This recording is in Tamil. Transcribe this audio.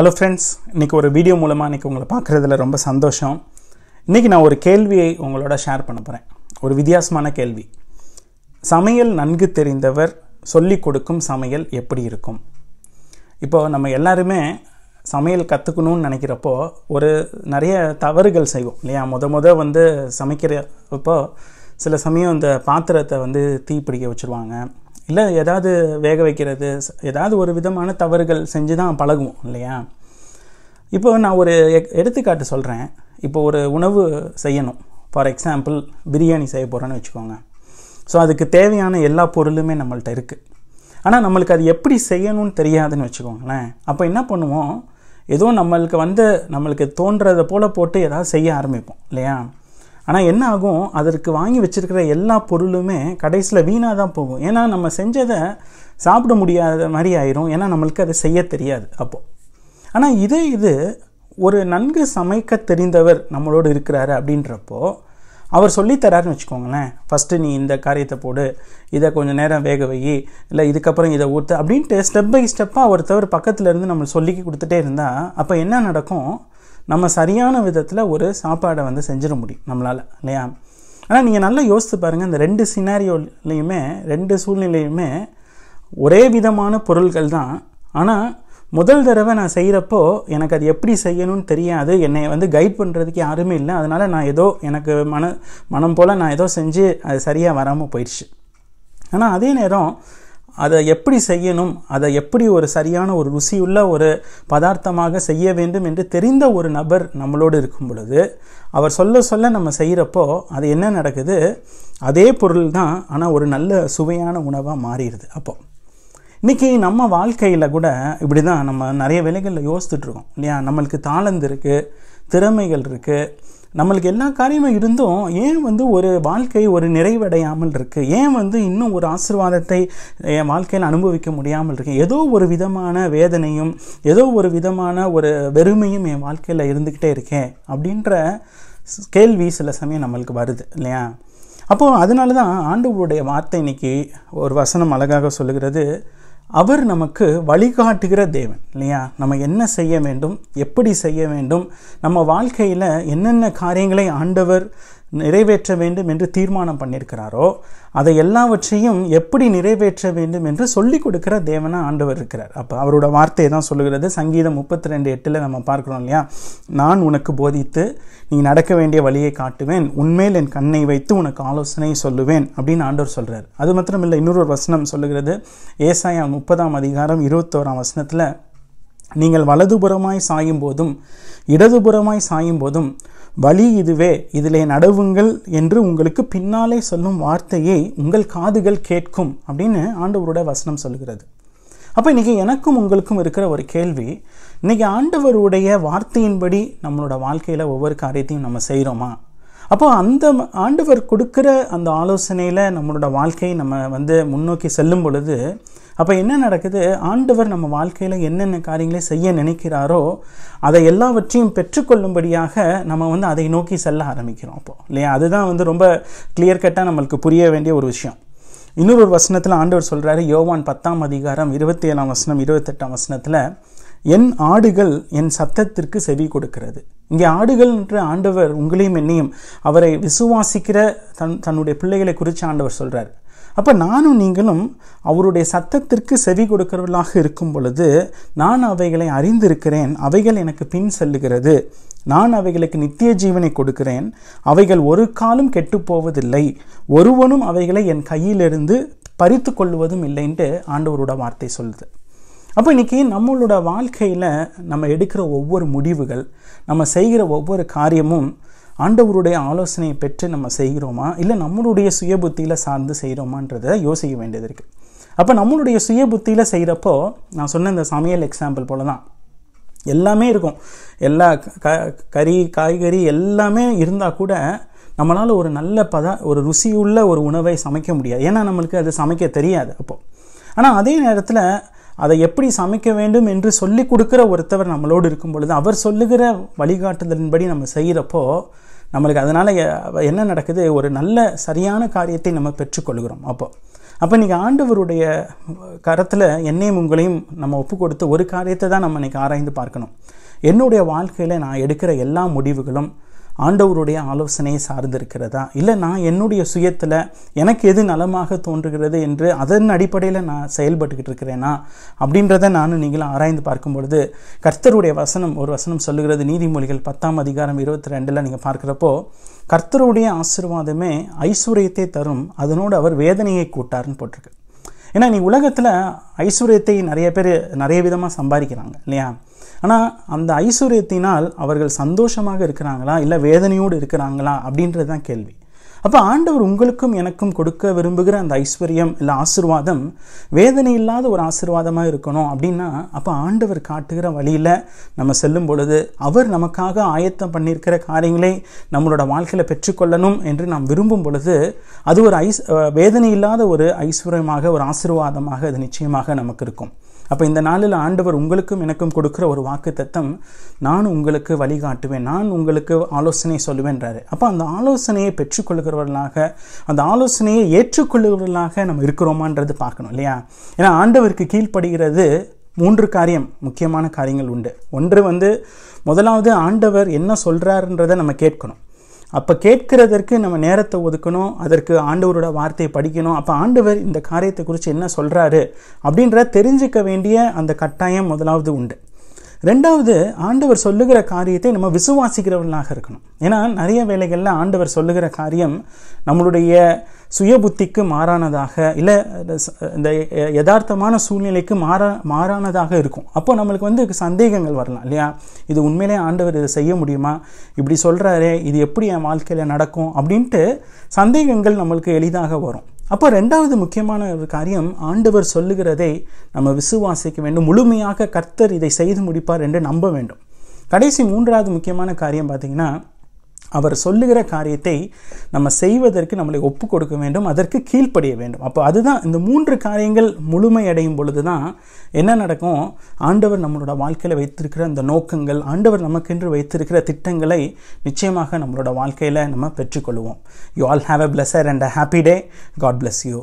ஹலோ ஃப்ரெண்ட்ஸ் இன்றைக்கி ஒரு வீடியோ மூலமாக இன்றைக்கி உங்களை பார்க்குறதுல ரொம்ப சந்தோஷம் இன்றைக்கி நான் ஒரு கேள்வியை உங்களோட ஷேர் பண்ண போகிறேன் ஒரு வித்தியாசமான கேள்வி சமையல் நன்கு தெரிந்தவர் சொல்லி கொடுக்கும் சமையல் எப்படி இருக்கும் இப்போது நம்ம எல்லாருமே சமையல் கற்றுக்கணும்னு நினைக்கிறப்போ ஒரு நிறைய தவறுகள் செய்வோம் இல்லையா முத முத வந்து சமைக்கிறப்போ சில சமயம் இந்த பாத்திரத்தை வந்து தீ பிடிக்க வச்சுருவாங்க இல்லை ஏதாவது வேக வைக்கிறது ஏதாவது ஒரு விதமான தவறுகள் செஞ்சு தான் பழகுவோம் இல்லையா இப்போ நான் ஒரு எடுத்துக்காட்டு சொல்கிறேன் இப்போ ஒரு உணவு செய்யணும் ஃபார் எக்ஸாம்பிள் பிரியாணி செய்ய போகிறோன்னு வச்சுக்கோங்க ஸோ அதுக்கு தேவையான எல்லா பொருளுமே நம்மள்ட்ட இருக்குது ஆனால் நம்மளுக்கு அது எப்படி செய்யணும்னு தெரியாதுன்னு வச்சுக்கோங்களேன் அப்போ என்ன பண்ணுவோம் ஏதோ நம்மளுக்கு வந்து நம்மளுக்கு தோன்றதை போல் போட்டு ஏதாவது செய்ய ஆரம்பிப்போம் இல்லையா ஆனால் என்ன ஆகும் அதற்கு வாங்கி வச்சுருக்கிற எல்லா பொருளுமே கடைசியில் வீணாக தான் போகும் ஏன்னா நம்ம செஞ்சதை சாப்பிட முடியாத மாதிரி ஆயிரும் ஏன்னா நம்மளுக்கு அதை செய்ய தெரியாது அப்போது ஆனால் இதே இது ஒரு நன்கு சமைக்க தெரிந்தவர் நம்மளோடு இருக்கிறாரு அப்படின்றப்போ அவர் சொல்லித்தராருன்னு வச்சுக்கோங்களேன் ஃபஸ்ட்டு நீ இந்த காரியத்தை போடு இதை கொஞ்சம் நேரம் வேக வை இல்லை இதுக்கப்புறம் இதை ஊற்று அப்படின்ட்டு ஸ்டெப் பை ஸ்டெப்பாக ஒருத்தவர் பக்கத்தில் இருந்து நம்ம சொல்லி கொடுத்துட்டே இருந்தால் அப்போ என்ன நடக்கும் நம்ம சரியான விதத்தில் ஒரு சாப்பாடை வந்து செஞ்சிட முடியும் நம்மளால் இல்லையா ஆனால் நீங்கள் நல்லா யோசித்து பாருங்கள் இந்த ரெண்டு சினாரியோலையுமே ரெண்டு சூழ்நிலையுமே ஒரே விதமான பொருள்கள் தான் ஆனால் முதல் தடவை நான் செய்கிறப்போ எனக்கு அது எப்படி செய்யணும்னு தெரியாது என்னை வந்து கைட் பண்ணுறதுக்கு யாருமே இல்லை அதனால் நான் ஏதோ எனக்கு மன மனம் போல் நான் ஏதோ செஞ்சு அது சரியாக வராமல் போயிடுச்சு ஆனால் அதே நேரம் அதை எப்படி செய்யணும் அதை எப்படி ஒரு சரியான ஒரு ருசியுள்ள ஒரு பதார்த்தமாக செய்ய வேண்டும் என்று தெரிந்த ஒரு நபர் நம்மளோடு இருக்கும் பொழுது அவர் சொல்ல சொல்ல நம்ம செய்கிறப்போ அது என்ன நடக்குது அதே பொருள் தான் ஆனால் ஒரு நல்ல சுவையான உணவாக மாறிடுது அப்போ இன்றைக்கி நம்ம வாழ்க்கையில் கூட இப்படி தான் நம்ம நிறைய வேலைகளில் யோசித்துட்ருக்கோம் இல்லையா நம்மளுக்கு தாளந்து இருக்குது திறமைகள் இருக்குது நம்மளுக்கு எல்லா காரியமும் இருந்தும் ஏன் வந்து ஒரு வாழ்க்கை ஒரு நிறைவடையாமல் இருக்குது ஏன் வந்து இன்னும் ஒரு ஆசிர்வாதத்தை என் வாழ்க்கையில் அனுபவிக்க முடியாமல் இருக்குது ஏதோ ஒரு விதமான வேதனையும் ஏதோ ஒரு விதமான ஒரு வெறுமையும் என் வாழ்க்கையில் இருந்துக்கிட்டே இருக்கேன் அப்படின்ற கேள்வி சில சமயம் நம்மளுக்கு வருது இல்லையா அப்போது அதனால தான் ஆண்டவருடைய வார்த்தை இன்றைக்கி ஒரு வசனம் அழகாக சொல்லுகிறது அவர் நமக்கு வழிகாட்டுகிற தேவன் இல்லையா நம்ம என்ன செய்ய வேண்டும் எப்படி செய்ய வேண்டும் நம்ம வாழ்க்கையில் என்னென்ன காரியங்களை ஆண்டவர் நிறைவேற்ற வேண்டும் என்று தீர்மானம் பண்ணியிருக்கிறாரோ அதை எல்லாவற்றையும் எப்படி நிறைவேற்ற வேண்டும் என்று சொல்லி கொடுக்கிற தேவனாக ஆண்டவர் இருக்கிறார் அப்போ அவரோட வார்த்தையை தான் சொல்லுகிறது சங்கீதம் முப்பத்தி ரெண்டு எட்டில் நம்ம பார்க்குறோம் இல்லையா நான் உனக்கு போதித்து நீ நடக்க வேண்டிய வழியை காட்டுவேன் உண்மையில் என் கண்ணை வைத்து உனக்கு ஆலோசனை சொல்லுவேன் அப்படின்னு ஆண்டவர் சொல்கிறார் அது மாத்திரம் இல்லை இன்னொரு வசனம் சொல்லுகிறது ஏசாயா முப்பதாம் அதிகாரம் இருபத்தோராம் வசனத்தில் நீங்கள் வலதுபுறமாய் சாயும் போதும் இடதுபுறமாய் சாயும் போதும் வழி இதுவே இதிலே நடவுங்கள் என்று உங்களுக்கு பின்னாலே சொல்லும் வார்த்தையை உங்கள் காதுகள் கேட்கும் அப்படின்னு ஆண்டவரோட வசனம் சொல்கிறது அப்போ இன்றைக்கி எனக்கும் உங்களுக்கும் இருக்கிற ஒரு கேள்வி இன்றைக்கி ஆண்டவருடைய வார்த்தையின்படி நம்மளோட வாழ்க்கையில் ஒவ்வொரு காரியத்தையும் நம்ம செய்கிறோமா அப்போ அந்த ஆண்டவர் கொடுக்குற அந்த ஆலோசனையில் நம்மளோட வாழ்க்கையை நம்ம வந்து முன்னோக்கி செல்லும் பொழுது அப்போ என்ன நடக்குது ஆண்டவர் நம்ம வாழ்க்கையில் என்னென்ன காரியங்களை செய்ய நினைக்கிறாரோ அதை எல்லாவற்றையும் பெற்றுக்கொள்ளும்படியாக நம்ம வந்து அதை நோக்கி செல்ல ஆரம்பிக்கிறோம் அப்போது இல்லையா அதுதான் வந்து ரொம்ப கிளியர் கட்டாக நம்மளுக்கு புரிய வேண்டிய ஒரு விஷயம் இன்னொரு ஒரு வசனத்தில் ஆண்டவர் சொல்கிறாரு யோவான் பத்தாம் அதிகாரம் இருபத்தி ஏழாம் வசனம் இருபத்தெட்டாம் வசனத்தில் என் ஆடுகள் என் சத்தத்திற்கு செவி கொடுக்கிறது இங்கே ஆடுகள் என்று ஆண்டவர் உங்களையும் என்னையும் அவரை விசுவாசிக்கிற தன் தன்னுடைய பிள்ளைகளை குறித்து ஆண்டவர் சொல்கிறார் அப்போ நானும் நீங்களும் அவருடைய சத்தத்திற்கு செவி கொடுக்கிறவர்களாக இருக்கும் பொழுது நான் அவைகளை அறிந்திருக்கிறேன் அவைகள் எனக்கு பின் செல்லுகிறது நான் அவைகளுக்கு நித்திய ஜீவனை கொடுக்கிறேன் அவைகள் ஒரு காலம் கெட்டுப்போவதில்லை ஒருவனும் அவைகளை என் கையிலிருந்து பறித்து கொள்வதும் இல்லைன்ட்டு ஆண்டவரோட வார்த்தை சொல்லுது அப்போ இன்றைக்கி நம்மளோட வாழ்க்கையில் நம்ம எடுக்கிற ஒவ்வொரு முடிவுகள் நம்ம செய்கிற ஒவ்வொரு காரியமும் ஆண்டவருடைய ஆலோசனையை பெற்று நம்ம செய்கிறோமா இல்லை நம்மளுடைய சுய புத்தியில் சார்ந்து செய்கிறோமான்றதை யோசிக்க வேண்டியது இருக்குது அப்போ நம்மளுடைய சுய புத்தியில் செய்கிறப்போ நான் சொன்ன இந்த சமையல் எக்ஸாம்பிள் போல தான் எல்லாமே இருக்கும் எல்லா க கறி காய்கறி எல்லாமே இருந்தால் கூட நம்மளால் ஒரு நல்ல பத ஒரு ருசியுள்ள ஒரு உணவை சமைக்க முடியாது ஏன்னா நம்மளுக்கு அது சமைக்க தெரியாது அப்போது ஆனால் அதே நேரத்தில் அதை எப்படி சமைக்க வேண்டும் என்று சொல்லி கொடுக்குற ஒருத்தவர் நம்மளோடு இருக்கும் பொழுது அவர் சொல்லுகிற வழிகாட்டுதலின்படி நம்ம செய்கிறப்போ நம்மளுக்கு அதனால் என்ன நடக்குது ஒரு நல்ல சரியான காரியத்தை நம்ம பெற்றுக்கொள்கிறோம் அப்போது அப்போ இன்றைக்கி ஆண்டவருடைய கரத்தில் என்னையும் உங்களையும் நம்ம ஒப்பு கொடுத்து ஒரு காரியத்தை தான் நம்ம இன்றைக்கி ஆராய்ந்து பார்க்கணும் என்னுடைய வாழ்க்கையில் நான் எடுக்கிற எல்லா முடிவுகளும் ஆண்டவருடைய ஆலோசனையை சார்ந்திருக்கிறதா இல்லை நான் என்னுடைய சுயத்தில் எனக்கு எது நலமாக தோன்றுகிறது என்று அதன் அடிப்படையில் நான் செயல்பட்டுக்கிட்டு இருக்கிறேனா அப்படின்றத நான் நீங்கள் ஆராய்ந்து பார்க்கும் பொழுது கர்த்தருடைய வசனம் ஒரு வசனம் சொல்லுகிறது நீதிமொழிகள் பத்தாம் அதிகாரம் இருபத்தி ரெண்டில் நீங்கள் பார்க்குறப்போ கர்த்தருடைய ஆசிர்வாதமே ஐஸ்வர்யத்தை தரும் அதனோடு அவர் வேதனையை கூட்டார்னு போட்டிருக்கு ஏன்னா நீ உலகத்தில் ஐஸ்வர்யத்தை நிறைய பேர் நிறைய விதமாக சம்பாதிக்கிறாங்க இல்லையா ஆனால் அந்த ஐஸ்வர்யத்தினால் அவர்கள் சந்தோஷமாக இருக்கிறாங்களா இல்லை வேதனையோடு இருக்கிறாங்களா அப்படின்றது தான் கேள்வி அப்போ ஆண்டவர் உங்களுக்கும் எனக்கும் கொடுக்க விரும்புகிற அந்த ஐஸ்வர்யம் இல்லை ஆசிர்வாதம் வேதனை இல்லாத ஒரு ஆசிர்வாதமாக இருக்கணும் அப்படின்னா அப்போ ஆண்டவர் காட்டுகிற வழியில் நம்ம செல்லும் பொழுது அவர் நமக்காக ஆயத்தம் பண்ணியிருக்கிற காரியங்களை நம்மளோட வாழ்க்கையில் பெற்றுக்கொள்ளணும் என்று நாம் விரும்பும் பொழுது அது ஒரு ஐஸ் வேதனை இல்லாத ஒரு ஐஸ்வர்யமாக ஒரு ஆசிர்வாதமாக அது நிச்சயமாக நமக்கு இருக்கும் அப்போ இந்த நாளில் ஆண்டவர் உங்களுக்கும் எனக்கும் கொடுக்குற ஒரு வாக்கு தத்தம் நான் உங்களுக்கு வழிகாட்டுவேன் நான் உங்களுக்கு ஆலோசனை சொல்லுவேன்றாரு அப்போ அந்த ஆலோசனையை பெற்றுக்கொள்கிறவர்களாக அந்த ஆலோசனையை ஏற்றுக்கொள்கிறவர்களாக நம்ம இருக்கிறோமான்றது பார்க்கணும் இல்லையா ஏன்னா ஆண்டவருக்கு கீழ்ப்படுகிறது மூன்று காரியம் முக்கியமான காரியங்கள் உண்டு ஒன்று வந்து முதலாவது ஆண்டவர் என்ன சொல்கிறாருன்றதை நம்ம கேட்கணும் அப்போ கேட்கிறதற்கு நம்ம நேரத்தை ஒதுக்கணும் அதற்கு ஆண்டவரோட வார்த்தையை படிக்கணும் அப்போ ஆண்டவர் இந்த காரியத்தை குறித்து என்ன சொல்கிறாரு அப்படின்ற தெரிஞ்சுக்க வேண்டிய அந்த கட்டாயம் முதலாவது உண்டு ரெண்டாவது ஆண்டவர் சொல்லுகிற காரியத்தை நம்ம விசுவாசிக்கிறவர்களாக இருக்கணும் ஏன்னா நிறைய வேலைகளில் ஆண்டவர் சொல்லுகிற காரியம் நம்மளுடைய சுய புத்திக்கு மாறானதாக இல்லை இந்த யதார்த்தமான சூழ்நிலைக்கு மாறா மாறானதாக இருக்கும் அப்போ நம்மளுக்கு வந்து சந்தேகங்கள் வரலாம் இல்லையா இது உண்மையிலே ஆண்டவர் இதை செய்ய முடியுமா இப்படி சொல்கிறாரே இது எப்படி என் வாழ்க்கையில் நடக்கும் அப்படின்ட்டு சந்தேகங்கள் நம்மளுக்கு எளிதாக வரும் அப்போ ரெண்டாவது முக்கியமான ஒரு காரியம் ஆண்டவர் சொல்லுகிறதை நம்ம விசுவாசிக்க வேண்டும் முழுமையாக கர்த்தர் இதை செய்து முடிப்பார் என்று நம்ப வேண்டும் கடைசி மூன்றாவது முக்கியமான காரியம் பார்த்திங்கன்னா அவர் சொல்லுகிற காரியத்தை நம்ம செய்வதற்கு நம்மளை ஒப்பு கொடுக்க வேண்டும் அதற்கு கீழ்ப்படிய வேண்டும் அப்போ அதுதான் இந்த மூன்று காரியங்கள் முழுமையடையும் பொழுது தான் என்ன நடக்கும் ஆண்டவர் நம்மளோட வாழ்க்கையில் வைத்திருக்கிற அந்த நோக்கங்கள் ஆண்டவர் நமக்கென்று வைத்திருக்கிற திட்டங்களை நிச்சயமாக நம்மளோட வாழ்க்கையில் நம்ம பெற்றுக்கொள்வோம் you all have a pleasure and a happy day God bless you